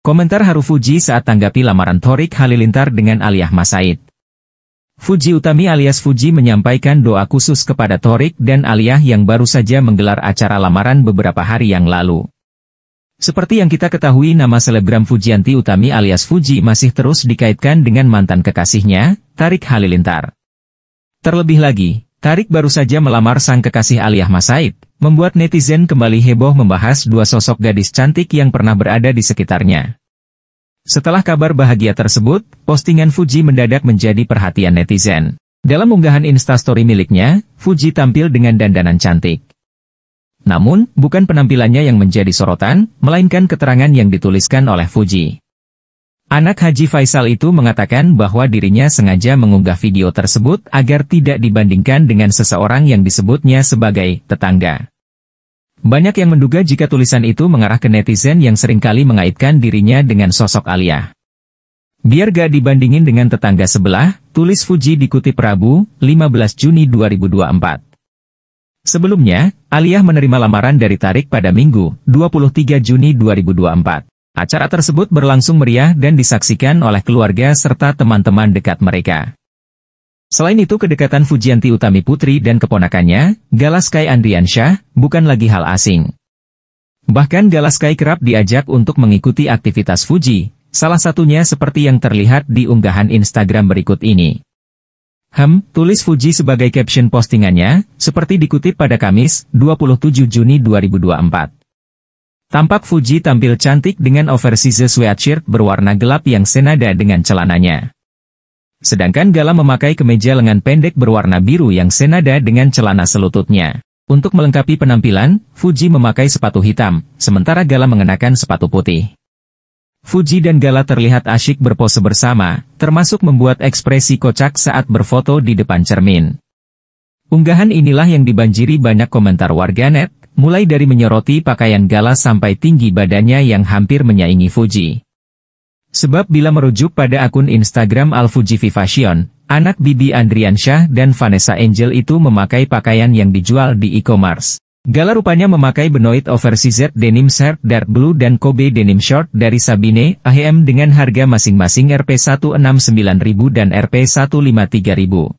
Komentar Haru Fuji saat tanggapi lamaran Torik Halilintar dengan Aliyah Masaid. Fuji Utami alias Fuji menyampaikan doa khusus kepada Torik dan Aliyah yang baru saja menggelar acara lamaran beberapa hari yang lalu. Seperti yang kita ketahui nama selebgram Fujianti Utami alias Fuji masih terus dikaitkan dengan mantan kekasihnya, Tarik Halilintar. Terlebih lagi, Tarik baru saja melamar sang kekasih Aliyah Masaid, membuat netizen kembali heboh membahas dua sosok gadis cantik yang pernah berada di sekitarnya. Setelah kabar bahagia tersebut, postingan Fuji mendadak menjadi perhatian netizen. Dalam unggahan instastory miliknya, Fuji tampil dengan dandanan cantik. Namun, bukan penampilannya yang menjadi sorotan, melainkan keterangan yang dituliskan oleh Fuji. Anak Haji Faisal itu mengatakan bahwa dirinya sengaja mengunggah video tersebut agar tidak dibandingkan dengan seseorang yang disebutnya sebagai tetangga. Banyak yang menduga jika tulisan itu mengarah ke netizen yang seringkali mengaitkan dirinya dengan sosok Alia. Biar gak dibandingin dengan tetangga sebelah, tulis Fuji dikutip Rabu, 15 Juni 2024. Sebelumnya, Alia menerima lamaran dari Tarik pada Minggu, 23 Juni 2024. Acara tersebut berlangsung meriah dan disaksikan oleh keluarga serta teman-teman dekat mereka. Selain itu kedekatan Fujianti Utami Putri dan keponakannya, Galaskai Andriansyah, bukan lagi hal asing. Bahkan Galaskai kerap diajak untuk mengikuti aktivitas Fuji, salah satunya seperti yang terlihat di unggahan Instagram berikut ini. Hem, tulis Fuji sebagai caption postingannya, seperti dikutip pada Kamis, 27 Juni 2024. Tampak Fuji tampil cantik dengan oversize sweatshirt berwarna gelap yang senada dengan celananya. Sedangkan Gala memakai kemeja lengan pendek berwarna biru yang senada dengan celana selututnya. Untuk melengkapi penampilan, Fuji memakai sepatu hitam, sementara Gala mengenakan sepatu putih. Fuji dan Gala terlihat asyik berpose bersama, termasuk membuat ekspresi kocak saat berfoto di depan cermin. Unggahan inilah yang dibanjiri banyak komentar warganet, mulai dari menyoroti pakaian Gala sampai tinggi badannya yang hampir menyaingi Fuji. Sebab bila merujuk pada akun Instagram Alfuji Fashion, anak Bibi Andrian Syah dan Vanessa Angel itu memakai pakaian yang dijual di e-commerce. Gala rupanya memakai benoit oversize denim shirt dark blue dan Kobe denim short dari Sabine AHM dengan harga masing-masing Rp169.000 dan Rp153.000.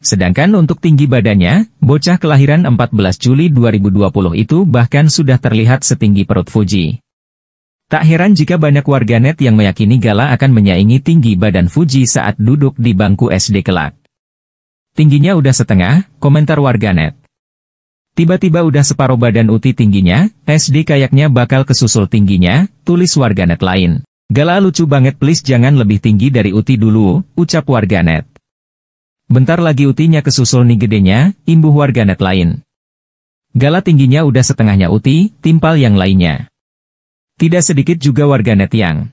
Sedangkan untuk tinggi badannya, bocah kelahiran 14 Juli 2020 itu bahkan sudah terlihat setinggi perut Fuji. Tak heran jika banyak warganet yang meyakini Gala akan menyaingi tinggi badan Fuji saat duduk di bangku SD kelak. Tingginya udah setengah, komentar warganet. Tiba-tiba udah separuh badan Uti tingginya, SD kayaknya bakal kesusul tingginya, tulis warganet lain. Gala lucu banget please jangan lebih tinggi dari Uti dulu, ucap warganet. Bentar lagi Utinya kesusul nih gedenya, imbuh warganet lain. Gala tingginya udah setengahnya Uti, timpal yang lainnya. Tidak sedikit juga warganet yang